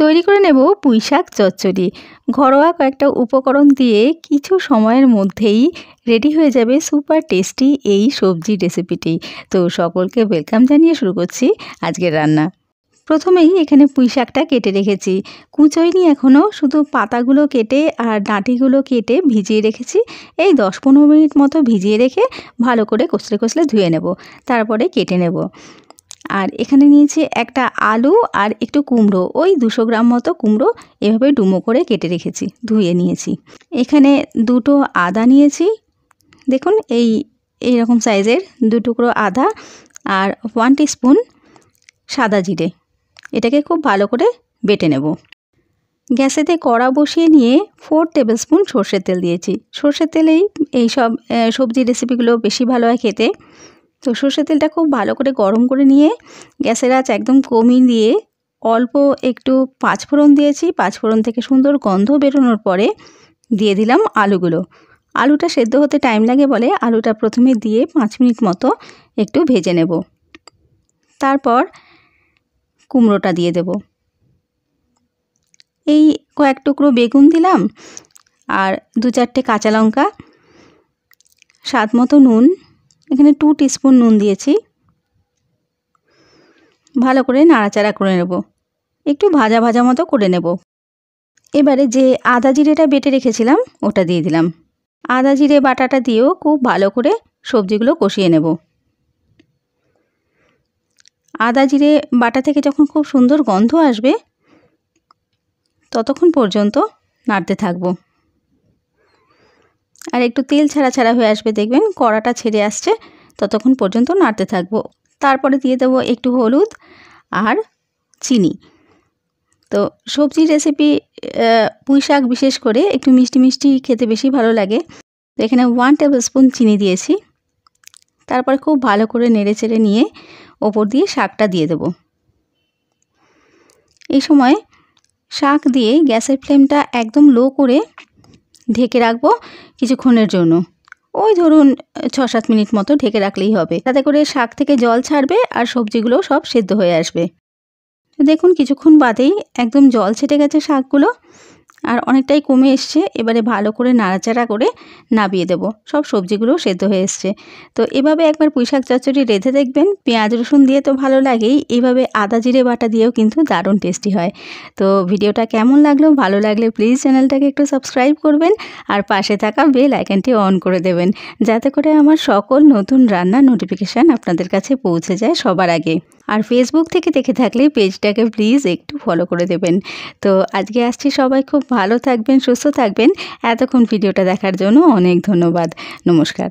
তৈরি করে নেব পুঁইশাক চচ্চড়ি ঘরোয়া কয়েকটা উপকরণ দিয়ে কিছু সময়ের মধ্যেই রেডি হয়ে যাবে সুপার টেস্টি এই সবজি রেসিপিটি তো সকলকে ওয়েলকাম জানিয়ে শুরু করছি আজকের রান্না প্রথমেই এখানে পুঁই শাকটা কেটে রেখেছি কুচোইনি এখনও শুধু পাতাগুলো কেটে আর ডাঁটিগুলো কেটে ভিজিয়ে রেখেছি এই দশ পনেরো মিনিট মতো ভিজিয়ে রেখে ভালো করে কচলে কচলে ধুয়ে নেব তারপরে কেটে নেব আর এখানে নিয়েছি একটা আলু আর একটু কুমড়ো ওই দুশো গ্রাম মতো কুমড়ো এভাবে ডুমো করে কেটে রেখেছি ধুয়ে নিয়েছি এখানে দুটো আদা নিয়েছি দেখুন এই এইরকম সাইজের দু টুকরো আদা আর ওয়ান স্পুন সাদা জিরে এটাকে খুব ভালো করে বেটে নেব গ্যাসেতে কড়া বসিয়ে নিয়ে ফোর টেবিল স্পুন সর্ষের তেল দিয়েছি সর্ষের তেলেই এই সব সবজি রেসিপিগুলো বেশি ভালো হয় খেতে তো সর্ষের তেলটা খুব ভালো করে গরম করে নিয়ে গ্যাসের আঁচ একদম কমিয়ে দিয়ে অল্প একটু পাঁচফোড়ন দিয়েছি পাঁচফোড়ন থেকে সুন্দর গন্ধ বেরোনোর পরে দিয়ে দিলাম আলুগুলো আলুটা সেদ্ধ হতে টাইম লাগে বলে আলুটা প্রথমে দিয়ে পাঁচ মিনিট মতো একটু ভেজে নেব তারপর কুমড়োটা দিয়ে দেব এই কয়েক টুকরো বেগুন দিলাম আর দু চারটে কাঁচা লঙ্কা স্বাদ মতো নুন এখানে টু টিস্পুন নুন দিয়েছি ভালো করে নাড়াচাড়া করে নেব একটু ভাজা ভাজা মতো করে নেব এবারে যে আদা জিরেটা বেটে রেখেছিলাম ওটা দিয়ে দিলাম আদা জিরে বাটাটা দিয়েও খুব ভালো করে সবজিগুলো কষিয়ে নেব আদা জিরে বাটা থেকে যখন খুব সুন্দর গন্ধ আসবে ততক্ষণ পর্যন্ত নাড়তে থাকবো আর একটু তেল ছাড়া ছাড়া হয়ে আসবে দেখবেন কড়াটা ছেড়ে আসছে ততক্ষণ পর্যন্ত নাড়তে থাকবো তারপরে দিয়ে দেবো একটু হলুদ আর চিনি তো সবজি রেসিপি পুঁই শাক বিশেষ করে একটু মিষ্টি মিষ্টি খেতে বেশি ভালো লাগে তো এখানে ওয়ান টেবিল স্পুন চিনি দিয়েছি তারপরে খুব ভালো করে নেড়ে চেড়ে নিয়ে ওপর দিয়ে শাকটা দিয়ে দেব এই সময় শাক দিয়ে গ্যাসের ফ্লেমটা একদম লো করে ঢেকে রাখবো কিছুক্ষণের জন্য ওই ধরুন ছ সাত মিনিট মতো ঢেকে রাখলেই হবে তাতে করে শাক থেকে জল ছাড়বে আর সবজিগুলো সব সেদ্ধ হয়ে আসবে দেখুন কিছুক্ষণ বাদেই একদম জল ছেটে গেছে শাকগুলো আর অনেকটাই কমে এসছে এবারে ভালো করে নাড়াচাড়া করে নাবিয়ে দেব সব সবজিগুলো সেদ্ধ হয়ে এসছে তো এভাবে একবার পুঁইশাক চচ্চড়ি রেঁধে দেখবেন পেঁয়াজ রসুন দিয়ে তো ভালো লাগেই এইভাবে আদা জিরে বাটা দিয়েও কিন্তু দারুণ টেস্টি হয় তো ভিডিওটা কেমন লাগলো ভালো লাগলে প্লিজ চ্যানেলটাকে একটু সাবস্ক্রাইব করবেন আর পাশে থাকা বেল আইকনটি অন করে দেবেন যাতে করে আমার সকল নতুন রান্নার নোটিফিকেশান আপনাদের কাছে পৌঁছে যায় সবার আগে আর ফেসবুক থেকে দেখে থাকলে পেজটাকে প্লিজ একটু ফলো করে দেবেন তো আজকে আসছি সবাই খুব ভালো থাকবেন সুস্থ থাকবেন এতক্ষণ ভিডিওটা দেখার জন্য অনেক ধন্যবাদ নমস্কার